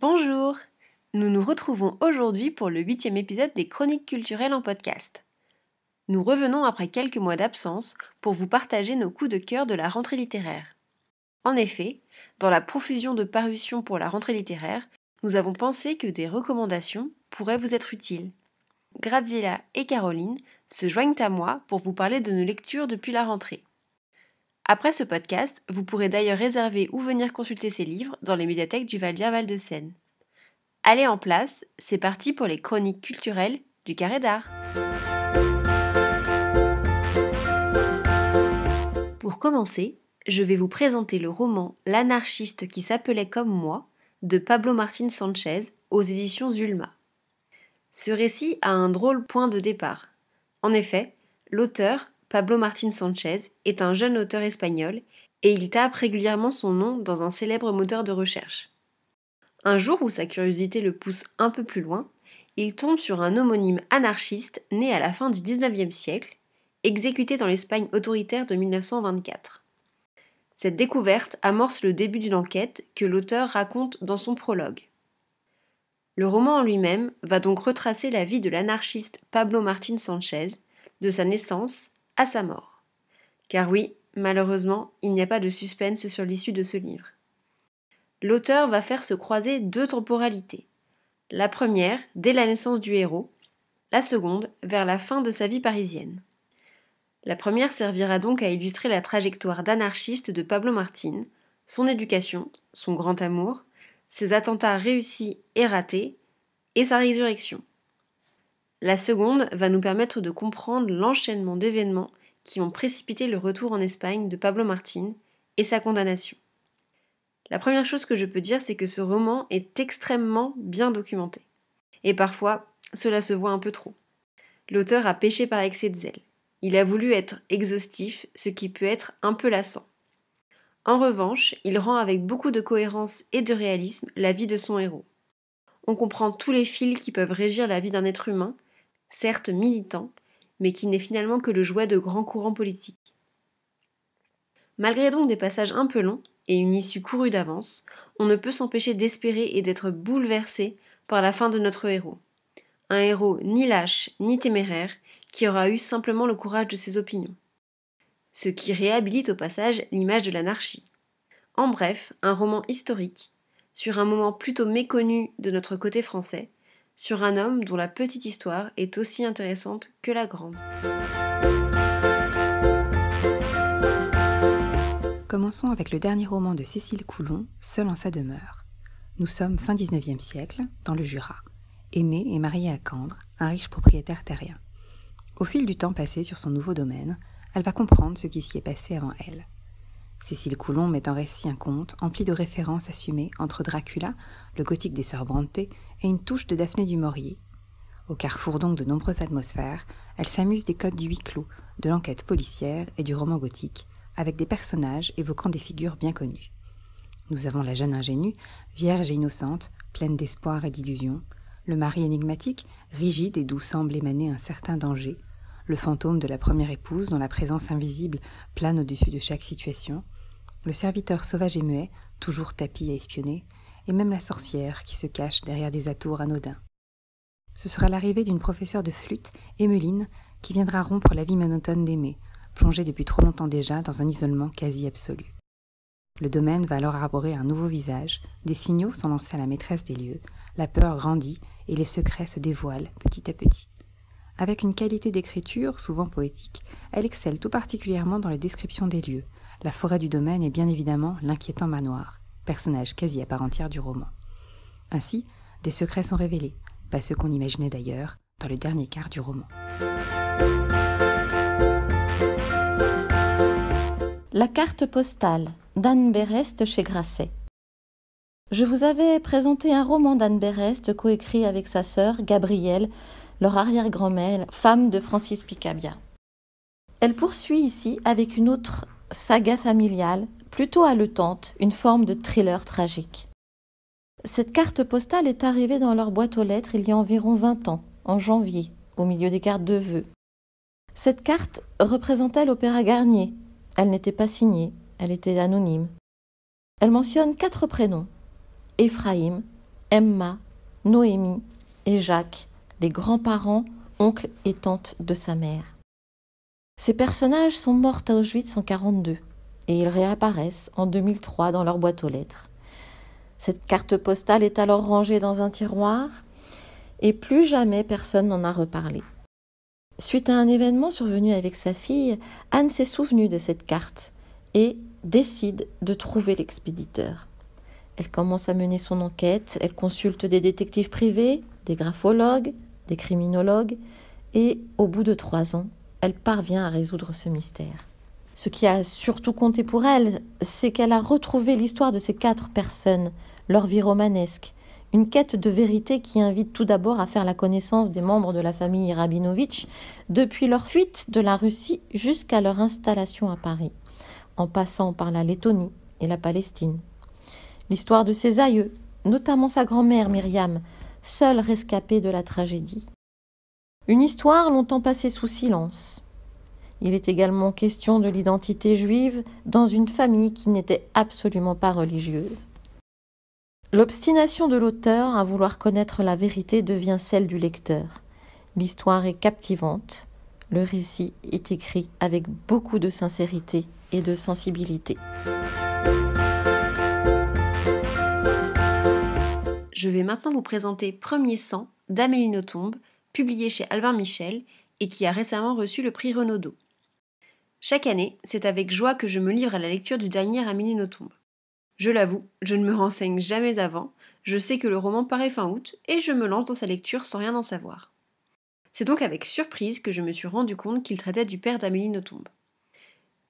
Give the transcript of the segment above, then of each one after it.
bonjour Nous nous retrouvons aujourd'hui pour le huitième épisode des Chroniques culturelles en podcast. Nous revenons après quelques mois d'absence pour vous partager nos coups de cœur de la rentrée littéraire. En effet, dans la profusion de parutions pour la rentrée littéraire, nous avons pensé que des recommandations pourraient vous être utiles. Grazilla et Caroline se joignent à moi pour vous parler de nos lectures depuis la rentrée. Après ce podcast, vous pourrez d'ailleurs réserver ou venir consulter ses livres dans les médiathèques du val Val de Seine. Allez en place, c'est parti pour les chroniques culturelles du Carré d'Art. Pour commencer, je vais vous présenter le roman L'anarchiste qui s'appelait comme moi de Pablo Martín Sanchez aux éditions Zulma. Ce récit a un drôle point de départ. En effet, l'auteur, Pablo Martín Sanchez, est un jeune auteur espagnol et il tape régulièrement son nom dans un célèbre moteur de recherche. Un jour où sa curiosité le pousse un peu plus loin, il tombe sur un homonyme anarchiste né à la fin du XIXe siècle, exécuté dans l'Espagne autoritaire de 1924. Cette découverte amorce le début d'une enquête que l'auteur raconte dans son prologue. Le roman en lui-même va donc retracer la vie de l'anarchiste Pablo Martín Sanchez, de sa naissance à sa mort. Car oui, malheureusement, il n'y a pas de suspense sur l'issue de ce livre. L'auteur va faire se croiser deux temporalités. La première, dès la naissance du héros, la seconde, vers la fin de sa vie parisienne. La première servira donc à illustrer la trajectoire d'anarchiste de Pablo Martine, son éducation, son grand amour, ses attentats réussis et ratés, et sa résurrection. La seconde va nous permettre de comprendre l'enchaînement d'événements qui ont précipité le retour en Espagne de Pablo Martín et sa condamnation. La première chose que je peux dire, c'est que ce roman est extrêmement bien documenté. Et parfois, cela se voit un peu trop. L'auteur a péché par excès de zèle. Il a voulu être exhaustif, ce qui peut être un peu lassant. En revanche, il rend avec beaucoup de cohérence et de réalisme la vie de son héros. On comprend tous les fils qui peuvent régir la vie d'un être humain, certes militant, mais qui n'est finalement que le jouet de grands courants politiques. Malgré donc des passages un peu longs et une issue courue d'avance, on ne peut s'empêcher d'espérer et d'être bouleversé par la fin de notre héros. Un héros ni lâche ni téméraire qui aura eu simplement le courage de ses opinions. Ce qui réhabilite au passage l'image de l'anarchie. En bref, un roman historique, sur un moment plutôt méconnu de notre côté français, sur un homme dont la petite histoire est aussi intéressante que la grande. Commençons avec le dernier roman de Cécile Coulon, Seul en sa demeure. Nous sommes fin 19e siècle, dans le Jura. aimée est mariée à Candre, un riche propriétaire terrien. Au fil du temps passé sur son nouveau domaine, elle va comprendre ce qui s'y est passé avant elle. Cécile Coulomb met en récit un conte empli de références assumées entre Dracula, le gothique des sœurs Brontë, et une touche de Daphné du Maurier. Au carrefour donc de nombreuses atmosphères, elle s'amuse des codes du huis clos, de l'enquête policière et du roman gothique, avec des personnages évoquant des figures bien connues. Nous avons la jeune ingénue, vierge et innocente, pleine d'espoir et d'illusions, le mari énigmatique, rigide et d'où semble émaner un certain danger, le fantôme de la première épouse dont la présence invisible plane au-dessus de chaque situation, le serviteur sauvage et muet, toujours tapis à espionner, et même la sorcière qui se cache derrière des atours anodins. Ce sera l'arrivée d'une professeure de flûte, Emmeline, qui viendra rompre la vie monotone d'Aimée, plongée depuis trop longtemps déjà dans un isolement quasi absolu. Le domaine va alors arborer un nouveau visage, des signaux sont lancés à la maîtresse des lieux, la peur grandit et les secrets se dévoilent petit à petit. Avec une qualité d'écriture souvent poétique, elle excelle tout particulièrement dans les descriptions des lieux. La forêt du domaine et bien évidemment l'inquiétant manoir, personnage quasi à part entière du roman. Ainsi, des secrets sont révélés, pas ceux qu'on imaginait d'ailleurs, dans le dernier quart du roman. La carte postale d'Anne Berest chez Grasset. Je vous avais présenté un roman d'Anne Berest coécrit avec sa sœur Gabrielle leur arrière-grand-mère, femme de Francis Picabia. Elle poursuit ici avec une autre saga familiale, plutôt haletante, une forme de thriller tragique. Cette carte postale est arrivée dans leur boîte aux lettres il y a environ 20 ans, en janvier, au milieu des cartes de vœux. Cette carte représentait l'Opéra Garnier. Elle n'était pas signée, elle était anonyme. Elle mentionne quatre prénoms Ephraim, Emma, Noémie et Jacques, les grands-parents, oncles et tantes de sa mère. Ces personnages sont morts à Auschwitz en 1942 et ils réapparaissent en 2003 dans leur boîte aux lettres. Cette carte postale est alors rangée dans un tiroir et plus jamais personne n'en a reparlé. Suite à un événement survenu avec sa fille, Anne s'est souvenue de cette carte et décide de trouver l'expéditeur. Elle commence à mener son enquête, elle consulte des détectives privés, des graphologues, des criminologues, et au bout de trois ans, elle parvient à résoudre ce mystère. Ce qui a surtout compté pour elle, c'est qu'elle a retrouvé l'histoire de ces quatre personnes, leur vie romanesque, une quête de vérité qui invite tout d'abord à faire la connaissance des membres de la famille Rabinovitch depuis leur fuite de la Russie jusqu'à leur installation à Paris, en passant par la Lettonie et la Palestine. L'histoire de ses aïeux, notamment sa grand-mère Myriam, seul rescapé de la tragédie. Une histoire longtemps passée sous silence. Il est également question de l'identité juive dans une famille qui n'était absolument pas religieuse. L'obstination de l'auteur à vouloir connaître la vérité devient celle du lecteur. L'histoire est captivante, le récit est écrit avec beaucoup de sincérité et de sensibilité. Je vais maintenant vous présenter Premier sang d'Amélie Nothomb, publié chez Albin Michel et qui a récemment reçu le prix Renaudot. Chaque année, c'est avec joie que je me livre à la lecture du dernier Amélie Nothomb. Je l'avoue, je ne me renseigne jamais avant, je sais que le roman paraît fin août et je me lance dans sa lecture sans rien en savoir. C'est donc avec surprise que je me suis rendu compte qu'il traitait du père d'Amélie Nothomb.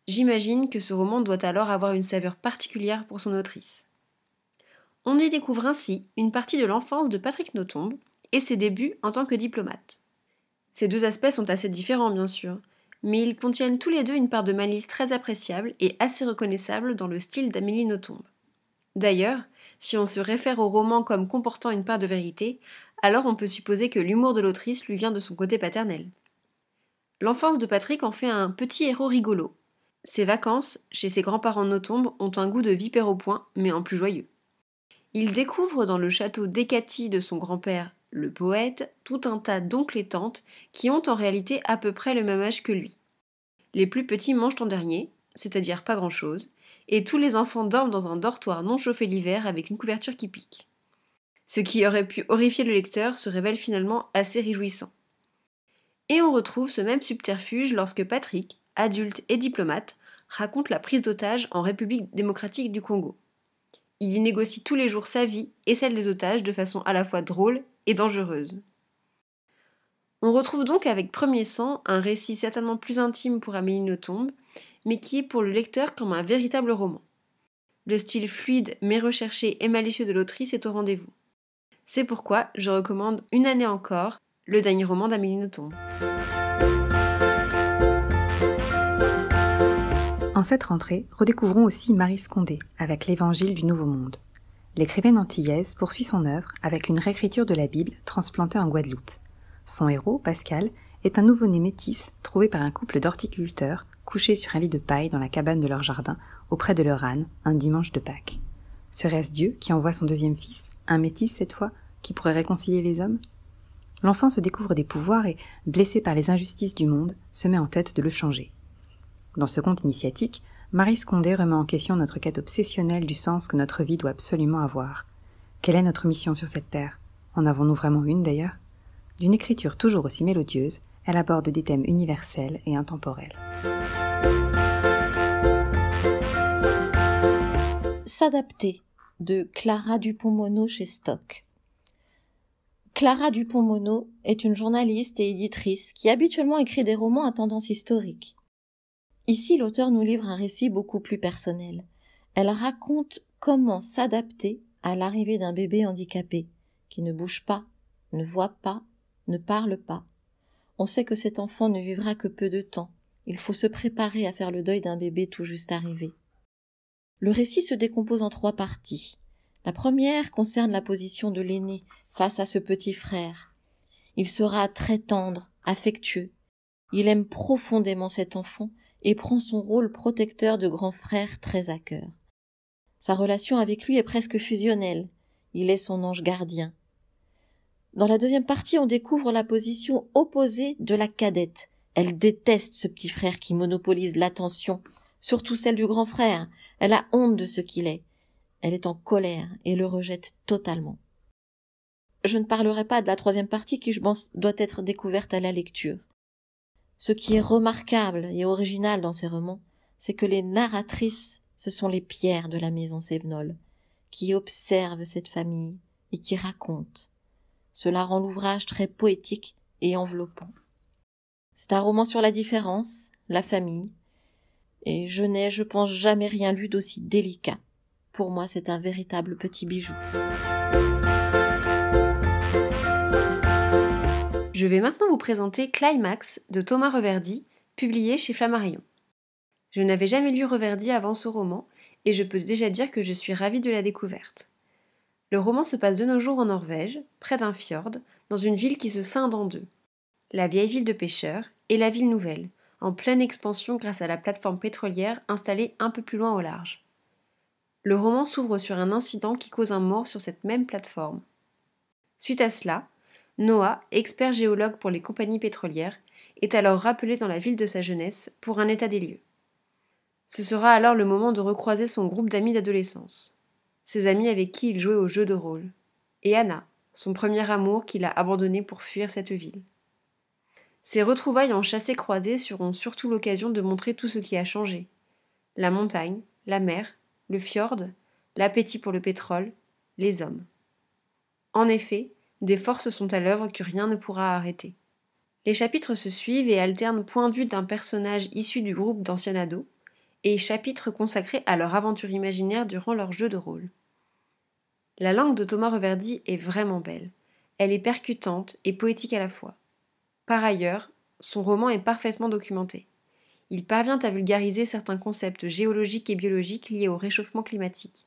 J'imagine que ce roman doit alors avoir une saveur particulière pour son autrice. On y découvre ainsi une partie de l'enfance de Patrick Notombe et ses débuts en tant que diplomate. Ces deux aspects sont assez différents, bien sûr, mais ils contiennent tous les deux une part de malice très appréciable et assez reconnaissable dans le style d'Amélie Nothomb. D'ailleurs, si on se réfère au roman comme comportant une part de vérité, alors on peut supposer que l'humour de l'autrice lui vient de son côté paternel. L'enfance de Patrick en fait un petit héros rigolo. Ses vacances, chez ses grands-parents Nothomb, ont un goût de vipère au point, mais en plus joyeux il découvre dans le château d'Hécatie de son grand-père, le poète, tout un tas d'oncles et tantes qui ont en réalité à peu près le même âge que lui. Les plus petits mangent en dernier, c'est-à-dire pas grand-chose, et tous les enfants dorment dans un dortoir non chauffé l'hiver avec une couverture qui pique. Ce qui aurait pu horrifier le lecteur se révèle finalement assez réjouissant. Et on retrouve ce même subterfuge lorsque Patrick, adulte et diplomate, raconte la prise d'otage en République démocratique du Congo. Il y négocie tous les jours sa vie et celle des otages de façon à la fois drôle et dangereuse. On retrouve donc avec Premier Sang un récit certainement plus intime pour Amélie Notombe, mais qui est pour le lecteur comme un véritable roman. Le style fluide mais recherché et malicieux de l'autrice est au rendez-vous. C'est pourquoi je recommande une année encore le dernier roman d'Amélie Nothomb. Dans cette rentrée, redécouvrons aussi Marie Scondé avec l'Évangile du Nouveau Monde. L'écrivaine antillaise poursuit son œuvre avec une réécriture de la Bible transplantée en Guadeloupe. Son héros, Pascal, est un nouveau-né métis trouvé par un couple d'horticulteurs couché sur un lit de paille dans la cabane de leur jardin auprès de leur âne un dimanche de Pâques. Serait-ce Dieu qui envoie son deuxième fils, un métis cette fois, qui pourrait réconcilier les hommes L'enfant se découvre des pouvoirs et, blessé par les injustices du monde, se met en tête de le changer. Dans ce conte initiatique, Marie Scondé remet en question notre quête obsessionnelle du sens que notre vie doit absolument avoir. Quelle est notre mission sur cette terre En avons-nous vraiment une d'ailleurs D'une écriture toujours aussi mélodieuse, elle aborde des thèmes universels et intemporels. S'adapter de Clara Dupont-Mono chez Stock. Clara Dupont-Mono est une journaliste et éditrice qui habituellement écrit des romans à tendance historique. Ici, l'auteur nous livre un récit beaucoup plus personnel. Elle raconte comment s'adapter à l'arrivée d'un bébé handicapé, qui ne bouge pas, ne voit pas, ne parle pas. On sait que cet enfant ne vivra que peu de temps. Il faut se préparer à faire le deuil d'un bébé tout juste arrivé. Le récit se décompose en trois parties. La première concerne la position de l'aîné face à ce petit frère. Il sera très tendre, affectueux. Il aime profondément cet enfant et prend son rôle protecteur de grand frère très à cœur. Sa relation avec lui est presque fusionnelle. Il est son ange gardien. Dans la deuxième partie, on découvre la position opposée de la cadette. Elle déteste ce petit frère qui monopolise l'attention, surtout celle du grand frère. Elle a honte de ce qu'il est. Elle est en colère et le rejette totalement. Je ne parlerai pas de la troisième partie qui, je pense, doit être découverte à la lecture. Ce qui est remarquable et original dans ces romans, c'est que les narratrices, ce sont les pierres de la maison Sévenol, qui observent cette famille et qui racontent. Cela rend l'ouvrage très poétique et enveloppant. C'est un roman sur la différence, la famille, et je n'ai, je pense, jamais rien lu d'aussi délicat. Pour moi, c'est un véritable petit bijou. Je vais maintenant vous présenter Climax de Thomas Reverdy, publié chez Flammarion. Je n'avais jamais lu Reverdy avant ce roman, et je peux déjà dire que je suis ravie de la découverte. Le roman se passe de nos jours en Norvège, près d'un fjord, dans une ville qui se scinde en deux. La vieille ville de pêcheurs et la ville nouvelle, en pleine expansion grâce à la plateforme pétrolière installée un peu plus loin au large. Le roman s'ouvre sur un incident qui cause un mort sur cette même plateforme. Suite à cela, Noah, expert géologue pour les compagnies pétrolières, est alors rappelé dans la ville de sa jeunesse pour un état des lieux. Ce sera alors le moment de recroiser son groupe d'amis d'adolescence, ses amis avec qui il jouait au jeu de rôle, et Anna, son premier amour qu'il a abandonné pour fuir cette ville. Ces retrouvailles en chassé-croisé seront surtout l'occasion de montrer tout ce qui a changé la montagne, la mer, le fjord, l'appétit pour le pétrole, les hommes. En effet, des forces sont à l'œuvre que rien ne pourra arrêter. Les chapitres se suivent et alternent point de vue d'un personnage issu du groupe d'anciens ados et chapitres consacrés à leur aventure imaginaire durant leur jeu de rôle. La langue de Thomas Reverdy est vraiment belle. Elle est percutante et poétique à la fois. Par ailleurs, son roman est parfaitement documenté. Il parvient à vulgariser certains concepts géologiques et biologiques liés au réchauffement climatique.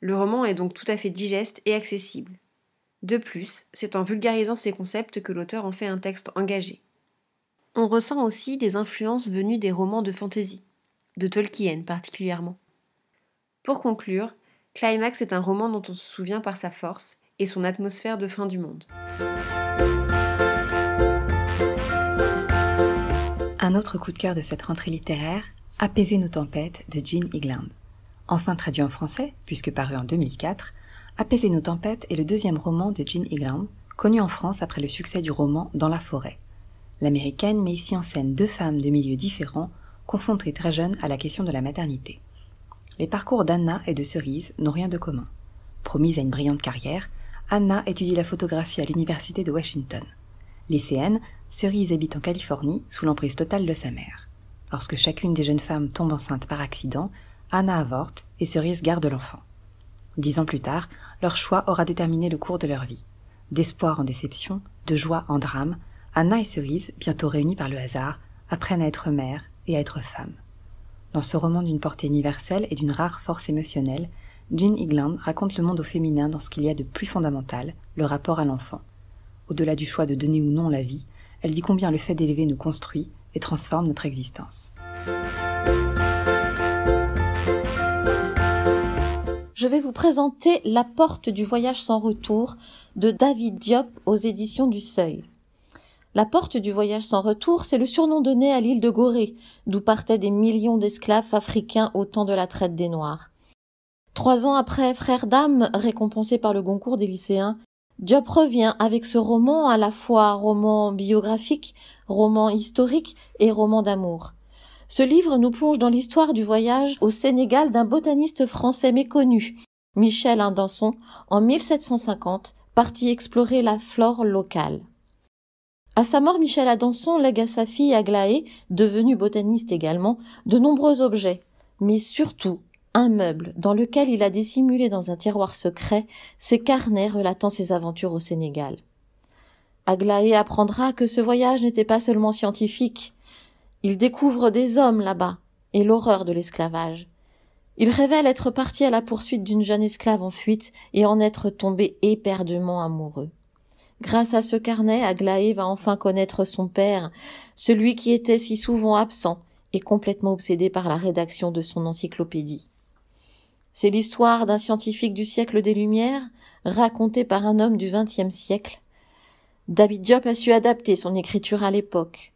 Le roman est donc tout à fait digeste et accessible. De plus, c'est en vulgarisant ces concepts que l'auteur en fait un texte engagé. On ressent aussi des influences venues des romans de fantasy, de Tolkien particulièrement. Pour conclure, Climax est un roman dont on se souvient par sa force et son atmosphère de fin du monde. Un autre coup de cœur de cette rentrée littéraire, Apaiser nos tempêtes de Jean Eagland. Enfin traduit en français, puisque paru en 2004, Apaiser nos tempêtes est le deuxième roman de Jean Eglin, connu en France après le succès du roman Dans la forêt. L'américaine met ici en scène deux femmes de milieux différents, confrontées très jeunes à la question de la maternité. Les parcours d'Anna et de Cerise n'ont rien de commun. Promise à une brillante carrière, Anna étudie la photographie à l'université de Washington. Lycéenne, Cerise habite en Californie sous l'emprise totale de sa mère. Lorsque chacune des jeunes femmes tombe enceinte par accident, Anna avorte et Cerise garde l'enfant. Dix ans plus tard, leur choix aura déterminé le cours de leur vie. D'espoir en déception, de joie en drame, Anna et Cerise, bientôt réunies par le hasard, apprennent à être mères et à être femmes. Dans ce roman d'une portée universelle et d'une rare force émotionnelle, Jean Higland raconte le monde au féminin dans ce qu'il y a de plus fondamental, le rapport à l'enfant. Au-delà du choix de donner ou non la vie, elle dit combien le fait d'élever nous construit et transforme notre existence. je vais vous présenter La porte du voyage sans retour de David Diop aux éditions du Seuil. La porte du voyage sans retour, c'est le surnom donné à l'île de Gorée, d'où partaient des millions d'esclaves africains au temps de la traite des Noirs. Trois ans après Frère d'âme, récompensé par le concours des lycéens, Diop revient avec ce roman à la fois roman biographique, roman historique et roman d'amour. Ce livre nous plonge dans l'histoire du voyage au Sénégal d'un botaniste français méconnu, Michel Indanson, en 1750, parti explorer la flore locale. À sa mort, Michel Adanson lègue à sa fille Aglaé, devenue botaniste également, de nombreux objets, mais surtout un meuble dans lequel il a dissimulé dans un tiroir secret ses carnets relatant ses aventures au Sénégal. Aglaé apprendra que ce voyage n'était pas seulement scientifique, il découvre des hommes là-bas et l'horreur de l'esclavage. Il révèle être parti à la poursuite d'une jeune esclave en fuite et en être tombé éperdument amoureux. Grâce à ce carnet, Aglaé va enfin connaître son père, celui qui était si souvent absent et complètement obsédé par la rédaction de son encyclopédie. C'est l'histoire d'un scientifique du siècle des Lumières, racontée par un homme du XXe siècle. David Diop a su adapter son écriture à l'époque.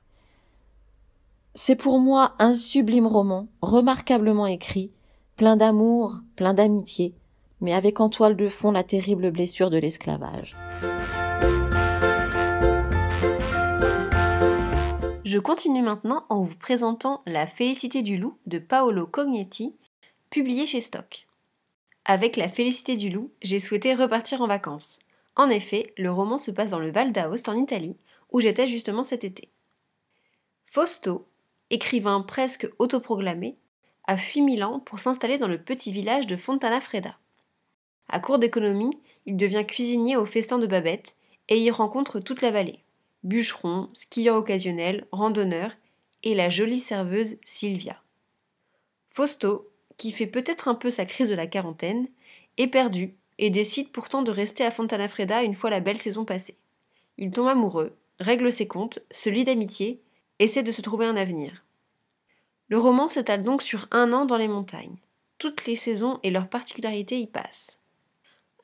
C'est pour moi un sublime roman, remarquablement écrit, plein d'amour, plein d'amitié, mais avec en toile de fond la terrible blessure de l'esclavage. Je continue maintenant en vous présentant La Félicité du loup de Paolo Cognetti, publié chez Stock. Avec La Félicité du loup, j'ai souhaité repartir en vacances. En effet, le roman se passe dans le Val d'Aoste en Italie, où j'étais justement cet été. Fausto, écrivain presque autoproclamé, a fui Milan pour s'installer dans le petit village de Fontana Freda. À court d'économie, il devient cuisinier au festin de Babette et y rencontre toute la vallée bûcheron, skieur occasionnel, randonneur et la jolie serveuse Sylvia. Fausto, qui fait peut-être un peu sa crise de la quarantaine, est perdu et décide pourtant de rester à Fontanafreda une fois la belle saison passée. Il tombe amoureux, règle ses comptes, se lie d'amitié essaie de se trouver un avenir. Le roman s'étale donc sur un an dans les montagnes. Toutes les saisons et leurs particularités y passent.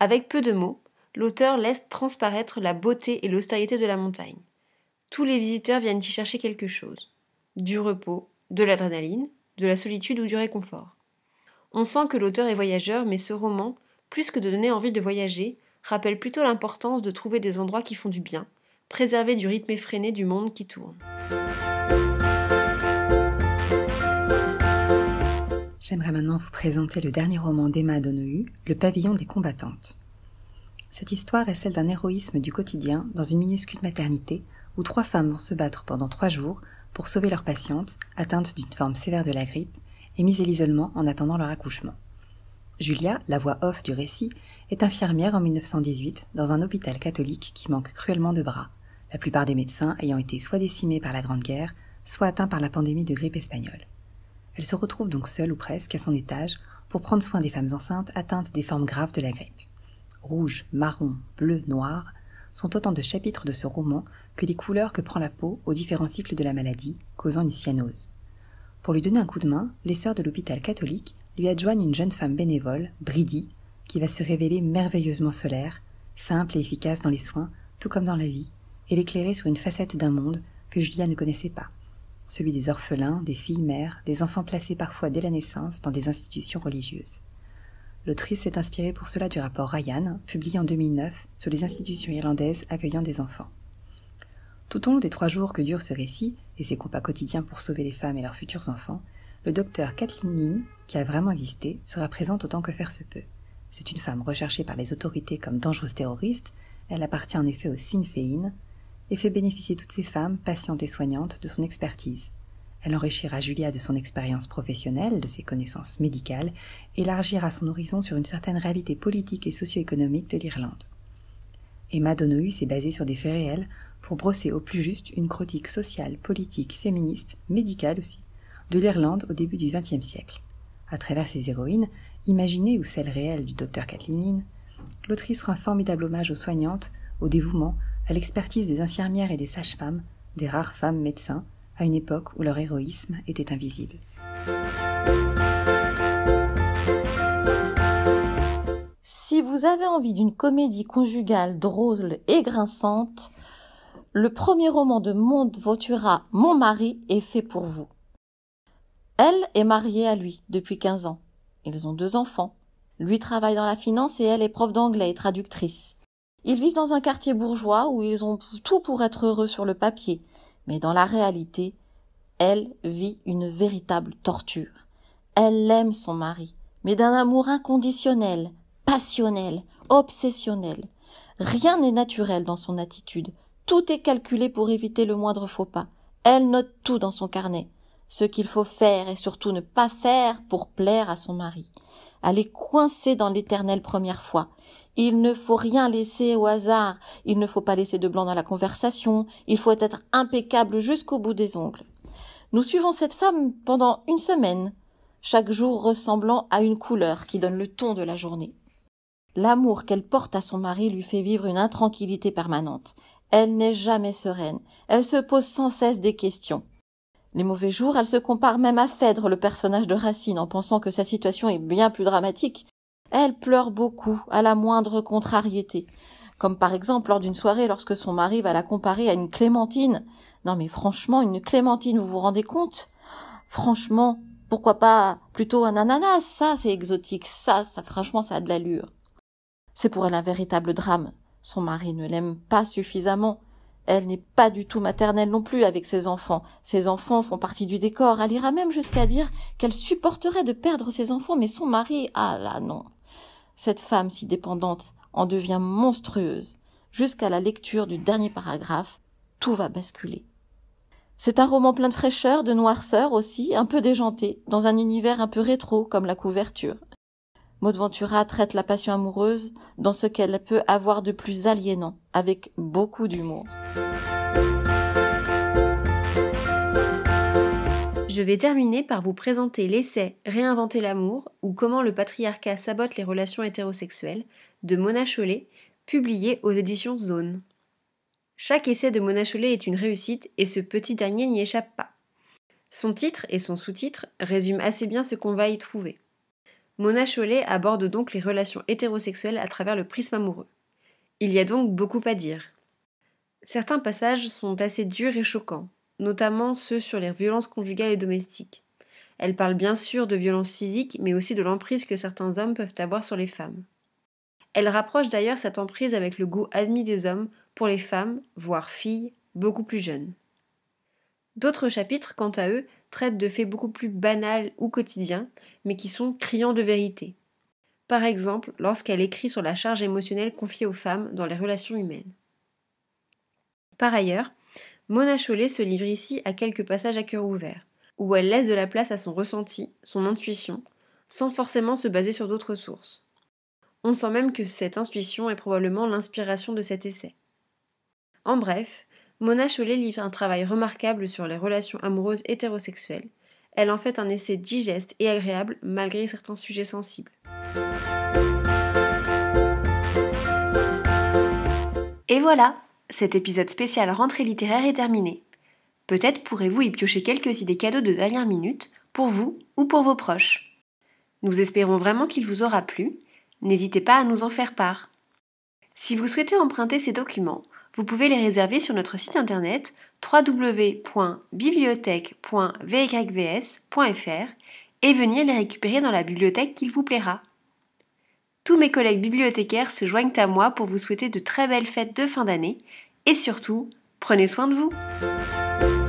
Avec peu de mots, l'auteur laisse transparaître la beauté et l'austérité de la montagne. Tous les visiteurs viennent y chercher quelque chose du repos, de l'adrénaline, de la solitude ou du réconfort. On sent que l'auteur est voyageur, mais ce roman, plus que de donner envie de voyager, rappelle plutôt l'importance de trouver des endroits qui font du bien, préserver du rythme effréné du monde qui tourne. J'aimerais maintenant vous présenter le dernier roman d'Emma Donohue, Le pavillon des combattantes. Cette histoire est celle d'un héroïsme du quotidien dans une minuscule maternité où trois femmes vont se battre pendant trois jours pour sauver leur patiente, atteinte d'une forme sévère de la grippe, et mise à l'isolement en attendant leur accouchement. Julia, la voix off du récit, est infirmière en 1918 dans un hôpital catholique qui manque cruellement de bras la plupart des médecins ayant été soit décimés par la Grande Guerre, soit atteints par la pandémie de grippe espagnole. Elle se retrouve donc seule ou presque à son étage pour prendre soin des femmes enceintes atteintes des formes graves de la grippe. Rouge, marron, bleu, noir sont autant de chapitres de ce roman que les couleurs que prend la peau aux différents cycles de la maladie, causant une cyanose. Pour lui donner un coup de main, les sœurs de l'hôpital catholique lui adjoignent une jeune femme bénévole, Bridi, qui va se révéler merveilleusement solaire, simple et efficace dans les soins, tout comme dans la vie, et éclairait sur une facette d'un monde que Julia ne connaissait pas, celui des orphelins, des filles-mères, des enfants placés parfois dès la naissance dans des institutions religieuses. L'autrice s'est inspirée pour cela du rapport Ryan, publié en 2009 sur les institutions irlandaises accueillant des enfants. Tout au long des trois jours que dure ce récit et ses combats quotidiens pour sauver les femmes et leurs futurs enfants, le docteur Kathleen Nin, qui a vraiment existé, sera présente autant que faire se peut. C'est une femme recherchée par les autorités comme dangereuse terroriste, elle appartient en effet au Sinn et fait bénéficier toutes ces femmes, patientes et soignantes, de son expertise. Elle enrichira Julia de son expérience professionnelle, de ses connaissances médicales, élargira son horizon sur une certaine réalité politique et socio-économique de l'Irlande. Emma Donohue s'est basée sur des faits réels pour brosser au plus juste une critique sociale, politique, féministe, médicale aussi, de l'Irlande au début du XXe siècle. À travers ses héroïnes, imaginées ou celles réelles du docteur Kathleen l'autrice rend formidable hommage aux soignantes, au dévouement, à l'expertise des infirmières et des sages-femmes, des rares femmes médecins, à une époque où leur héroïsme était invisible. Si vous avez envie d'une comédie conjugale drôle et grinçante, le premier roman de Monde Votura, Mon mari, est fait pour vous. Elle est mariée à lui depuis 15 ans. Ils ont deux enfants. Lui travaille dans la finance et elle est prof d'anglais et traductrice. Ils vivent dans un quartier bourgeois où ils ont tout pour être heureux sur le papier, mais dans la réalité, elle vit une véritable torture. Elle aime son mari, mais d'un amour inconditionnel, passionnel, obsessionnel. Rien n'est naturel dans son attitude. Tout est calculé pour éviter le moindre faux pas. Elle note tout dans son carnet, ce qu'il faut faire et surtout ne pas faire pour plaire à son mari. Elle est coincée dans l'éternelle première fois. Il ne faut rien laisser au hasard. Il ne faut pas laisser de blanc dans la conversation. Il faut être impeccable jusqu'au bout des ongles. Nous suivons cette femme pendant une semaine, chaque jour ressemblant à une couleur qui donne le ton de la journée. L'amour qu'elle porte à son mari lui fait vivre une intranquillité permanente. Elle n'est jamais sereine. Elle se pose sans cesse des questions. Les mauvais jours, elle se compare même à Phèdre, le personnage de Racine, en pensant que sa situation est bien plus dramatique. Elle pleure beaucoup, à la moindre contrariété. Comme par exemple lors d'une soirée lorsque son mari va la comparer à une clémentine. Non mais franchement, une clémentine, vous vous rendez compte Franchement, pourquoi pas plutôt un ananas Ça, c'est exotique. Ça, ça, franchement, ça a de l'allure. C'est pour elle un véritable drame. Son mari ne l'aime pas suffisamment. Elle n'est pas du tout maternelle non plus avec ses enfants. Ses enfants font partie du décor. Elle ira même jusqu'à dire qu'elle supporterait de perdre ses enfants, mais son mari, ah là non. Cette femme si dépendante en devient monstrueuse. Jusqu'à la lecture du dernier paragraphe, tout va basculer. C'est un roman plein de fraîcheur, de noirceur aussi, un peu déjanté, dans un univers un peu rétro comme la couverture. Maud Ventura traite la passion amoureuse dans ce qu'elle peut avoir de plus aliénant, avec beaucoup d'humour. Je vais terminer par vous présenter l'essai Réinventer l'amour ou comment le patriarcat sabote les relations hétérosexuelles de Mona Chollet, publié aux éditions Zone. Chaque essai de Mona Chollet est une réussite et ce petit dernier n'y échappe pas. Son titre et son sous-titre résument assez bien ce qu'on va y trouver. Mona Chollet aborde donc les relations hétérosexuelles à travers le prisme amoureux. Il y a donc beaucoup à dire. Certains passages sont assez durs et choquants, notamment ceux sur les violences conjugales et domestiques. Elle parle bien sûr de violences physiques, mais aussi de l'emprise que certains hommes peuvent avoir sur les femmes. Elle rapproche d'ailleurs cette emprise avec le goût admis des hommes pour les femmes, voire filles, beaucoup plus jeunes. D'autres chapitres, quant à eux, traitent de faits beaucoup plus banals ou quotidiens, mais qui sont criants de vérité. Par exemple, lorsqu'elle écrit sur la charge émotionnelle confiée aux femmes dans les relations humaines. Par ailleurs, Mona Chollet se livre ici à quelques passages à cœur ouvert, où elle laisse de la place à son ressenti, son intuition, sans forcément se baser sur d'autres sources. On sent même que cette intuition est probablement l'inspiration de cet essai. En bref, Mona Chollet livre un travail remarquable sur les relations amoureuses hétérosexuelles. Elle en fait un essai digeste et agréable malgré certains sujets sensibles. Et voilà, cet épisode spécial rentrée littéraire est terminé. Peut-être pourrez-vous y piocher quelques idées cadeaux de dernière minute, pour vous ou pour vos proches. Nous espérons vraiment qu'il vous aura plu, n'hésitez pas à nous en faire part. Si vous souhaitez emprunter ces documents, vous pouvez les réserver sur notre site internet www.bibliothèque.vyvs.fr et venir les récupérer dans la bibliothèque qu'il vous plaira. Tous mes collègues bibliothécaires se joignent à moi pour vous souhaiter de très belles fêtes de fin d'année et surtout, prenez soin de vous.